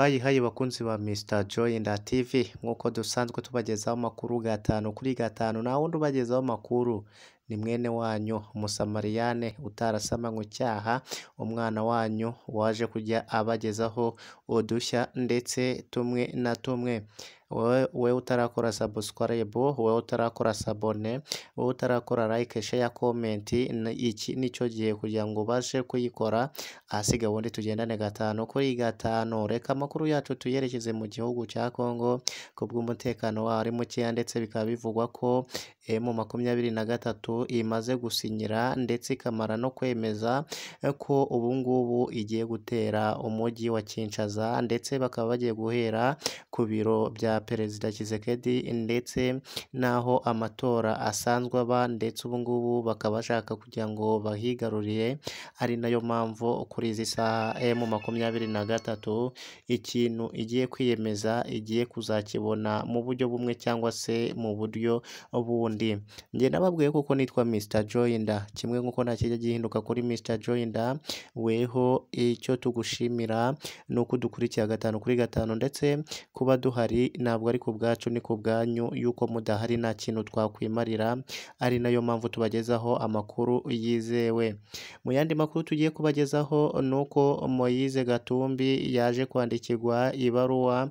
hayi hayi bakunzi ba Mr Joy TV nk'uko dusanzwe tubagezaho amakuru gatanu kuri gatanu nta wundi ubagezaho amakuru ni mwene wanyu umusamariyane utarasamanywe icyaha umwana wanyu waje kujya abagezaho udushya ndetse tumwe na tumwe wowe utarakora sabusikarayibu wowe utarakora sabone wowe utarakora like sheya komenti iki e nicyo gihe kugira ngo ubashe kuyikora ahasiga ubundi tugendane gatanu kuri gatanu reka amakuru yacu tuyerekeze mu gihugu cya Congo ku bw'umutekano waho ari mukeya ndetse bikaba bivugwa ko e, mu makumyabiri na gatatu imaze gusinyira ndetse ikamara no kwemeza e, ko ubungubu igiye gutera umujyi wa Kinshaza ndetse bakaba bagiye guhera ku biro bya perezida kizekedi ndetse n'aho amatora asanzwe aba ndetse ubu ngubu bakaba bashaka kugira ngo bahigarurire ari nayo mpamvu kuri izi saha emu eh, makumyabiri na gatatu ikintu igiye kwiyemeza igiye kuzakibona mu buryo bumwe cyangwa se mu buryo bundi njye nababwiye kuko nitwa Mr Joyinda kimwe nk'uko nta kijya gihinduka kuri Mr Joyinda weho icyo tugushimira ni uko udukurikira gatanu kuri gatanu ndetse kuba duhari na ntabwo ari ku bwacu ni ku bwanyu yuko mudahari nta kintu twakwimarira ari nayo mpamvu tubagezaho amakuru yizewe mu yandi makuru tugiye kubagezaho ni uko Moise Gatumbi yaje kwandikirwa ibaruwa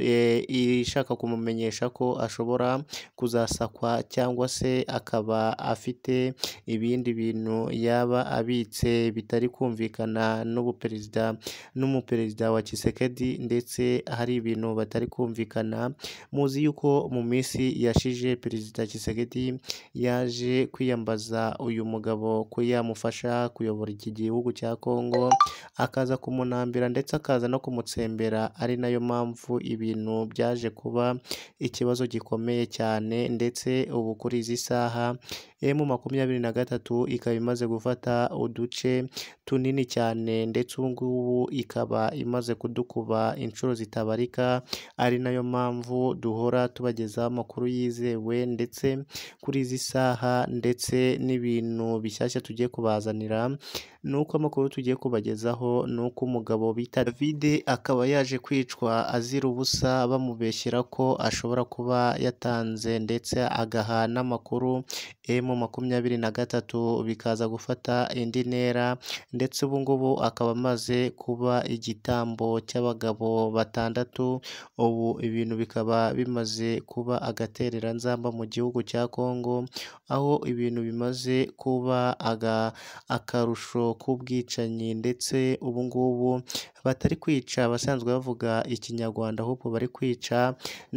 e, ishaka kumumenyesha ko ashobora kuzasakwa cyangwa se akaba afite ibindi bintu yaba abitse bitari kumvikana n'ubuperezida n'umuperezida wa kisekedi ndetse hari ibintu batari kumvikana kumvikana muzi yuko mu minsi yashije perezida Tshisekedi yaje kwiyambaza uyu mugabo ko yamufasha kuyobora iki gihugu cya Kongo akaza kumunambira ndetse akaza no kumutsembera ari nayo mpamvu ibintu byaje kuba ikibazo gikomeye cyane ndetse ubu kuri izi saha emu eh, makumyabiri na gatatu ikaba imaze gufata uduce tunini cyane ndetse ubu ngubu ikaba imaze kudukuba inshuro zitabarika, ari nayo mpamvu duhora tubagezaho amakuru yizewe ndetse kuri izi saha ndetse n'ibintu bishyashya tugiye kubazanira ni uko amakuru tugiye kubagezaho ni uko umugabo bita David akaba yaje kwicwa azira ubusa bamubeshyira ko ashobora kuba yatanze ndetse agaha n'amakuru emu makumyabiri na gatatu bikaza gufata indi ntera ndetse ubu ngubu akaba amaze kuba igitambo cy'abagabo batandatu ubu ibintu bikaba bimaze kuba agatereranzamba mu gihugu cya Congo aho ibintu bimaze kuba aga akarusho k'ubwicanyi ndetse ubu ngubu batari kwica abasanzwe bavuga ikinyarwanda ahubwo bari kwica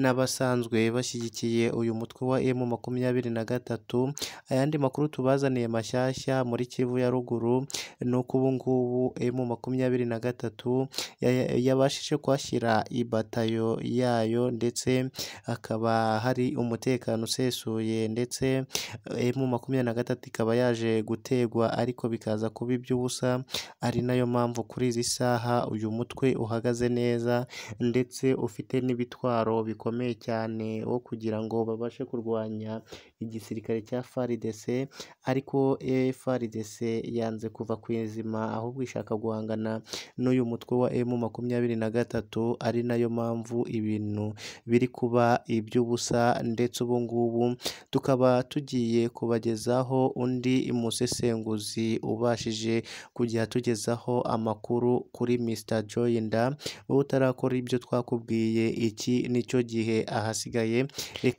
n'abasanzwe bashyigikiye uyu mutwe wa M makumyabiri na gatatu ayandi makuru tubazaniye mashyashya muri Kivu ya ruguru ni uko ubu ngubu makumyabiri na gatatu yabashije kuhashyira ibatayo yayo ndetse hakaba hari umutekano usesuye ndetse M makumyabiri na gatatu ikaba yaje gutegwa ariko bikaza kuba iby'ubusa ari nayo mpamvu kuri izi saha uyu mutwe uhagaze neza ndetse ufite n'ibitwaro bikomeye cyane wo kugira ngo babashe kurwanya. igisirikare cya FARDC ariko FARDC yanze kuva ku izima ahubwo ishaka guhangana n'uyu mutwe wa emu makumyabiri na gatatu ari nayo mpamvu ibintu biri kuba iby'ubusa ndetse ubu ngubu tukaba tugiye kubagezaho undi musesenguzi ubashije kujya tugezaho amakuru kuri Mr Joy Nda wowe utarakora ibyo twakubwiye iki nicyo gihe ahasigaye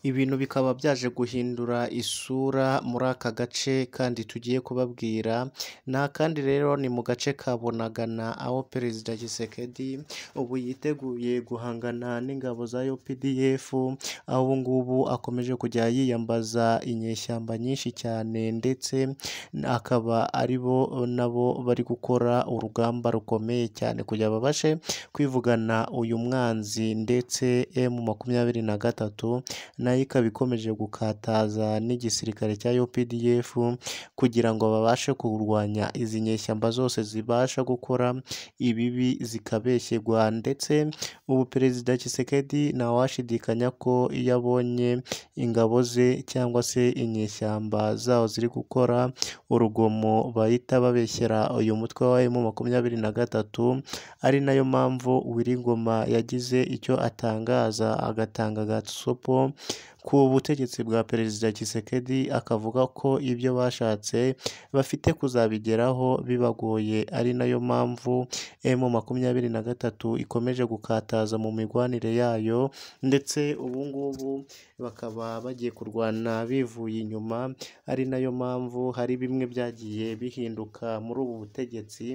ibintu bikaba byaje guhindura guhindura isura muri aka gace kandi tugiye kubabwira nta kandi rero ni mu gace ka Bunagana aho perezida Gisekedi ubu yiteguye guhangana n'ingabo za UPDF aho ngubu akomeje kujya yiyambaza inyeshyamba nyinshi cyane ndetse akaba ari bo nabo bari gukora urugamba rukomeye cyane kugira babashe kwivugana uyu mwanzi ndetse M makumyabiri na gatatu nayo ikaba ikomeje gukataza bafatanyiriza n'igisirikare cya UPDF kugira ngo babashe kurwanya izi nyeshyamba zose zibasha gukora ibibi zikabeshyerwa ndetse ubu Perezida Tshisekedi ntawashidikanya ko iyo abonye ingabo ze cyangwa se inyeshyamba zaho ziri gukora urugomo bahita babeshyera uyu mutwe wa M makumyabiri na gatatu ari nayo mpamvu Willy yagize icyo atangaza agatanga gasopo ku butegetsi bwa Perezida Tshisekedi akavuga ko ibyo bashatse bafite kuzabigeraho bibagoye ari nayo mpamvu emu makumyabiri na gatatu ikomeje gukataza mu migwanire yayo ndetse ubu ngubu bakaba bagiye kurwana bivuye inyuma ari nayo mpamvu hari bimwe byagiye bihinduka muri ubu butegetsi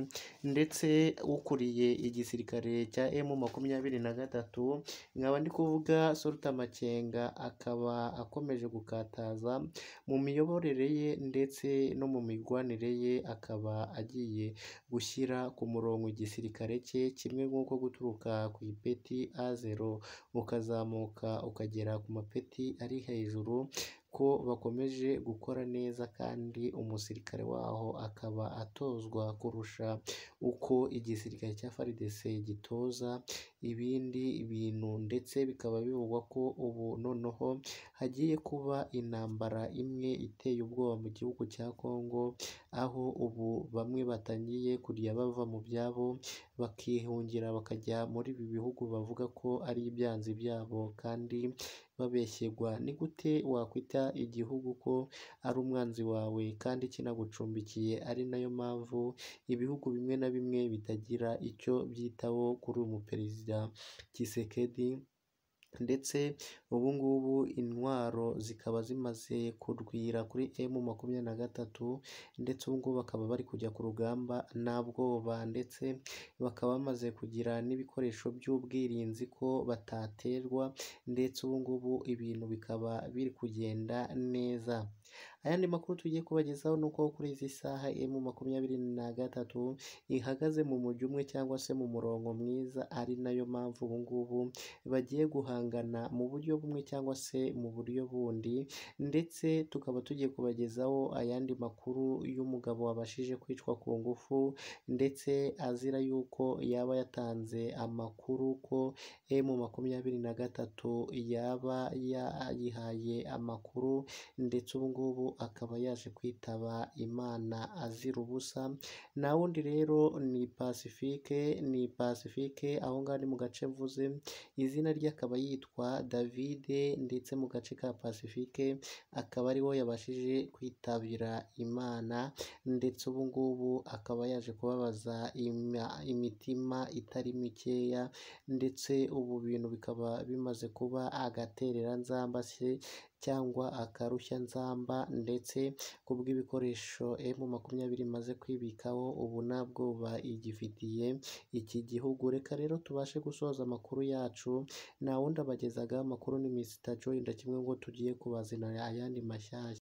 ndetse ukuriye igisirikare cya emu makumyabiri na gatatu nkaba ndi kuvuga Sulta amakenga akaba akomeje gukataza mu miyoborere ye ndetse no mu migwanire ye akaba agiye gushyira ku murongo igisirikare cye kimwe nk'uko guturuka ku ipeti a zero ukazamuka ukagera ku mapeti amapeti ari hejuru ko bakomeje gukora neza kandi umusirikare waho akaba atozwa kurusha uko igisirikare cya FARDC gitoza ibindi bintu ndetse bikaba bivugwa ko ubu noneho hagiye kuba intambara imwe iteye ubwoba mu gihugu cya Congo, aho ubu bamwe batangiye kujya bava mu byabo bakihungira bakajya muri ibi bihugu bavuga ko ari ibyanzi byabo kandi babeshyerwa ni gute wakwita igihugu ko ari umwanzi wawe kandi kinagucumbikiye ari nayo mpamvu ibihugu bimwe na bimwe bitagira icyo byitaho kuri uyu muperezida Tshisekedi. ndetse ubu ngubu intwaro zikaba zimaze kurwira kuri emu makumyabiri na gatatu ndetse ubu ngubu bakaba bari kujya ku rugamba nta bwoba ndetse bakaba bamaze kugira n'ibikoresho by'ubwirinzi ko bataterwa ndetse ubu ngubu ibintu bikaba biri kugenda neza. Ayandi makuru tugiye kubagezaho ni uko kuri izi saha emu makumyabiri na gatatu ihagaze mu mujyi umwe cyangwa se mu murongo mwiza ari nayo mpamvu ubu ngubu bagiye guhangana mu buryo bumwe cyangwa se mu buryo bundi ndetse tukaba tugiye kubagezaho ayandi makuru y'umugabo wabashije kwicwa ku ngufu ndetse azira yuko yaba yatanze amakuru ko emu makumyabiri na gatatu yaba yayihaye amakuru ndetse ubu ngubu akaba yaje kwitaba Imana azira ubusa naho wundi rero ni Pacifique ni Pacifique aho ngaho ni mu gace mvuze izina rye akaba yitwa Davide ndetse mu gace ka Pacifique akaba ariho yabashije kwitabira Imana ndetse ubu ngubu akaba yaje kubabaza imitima itari mikeya ndetse ubu bintu bikaba bimaze kuba agatereranzamba se cyangwa akarushyanzamba ndetse kubwo ibikoresho M makumyabiri imaze kwibikaho ubu nabwo buba igifitiye iki gihugu reka rero tubashe gusoza amakuru yacu nta wundi abagezaga amakuru ni Mr Joy kimwe ngo tugiye kubazanira ayandi mashyashya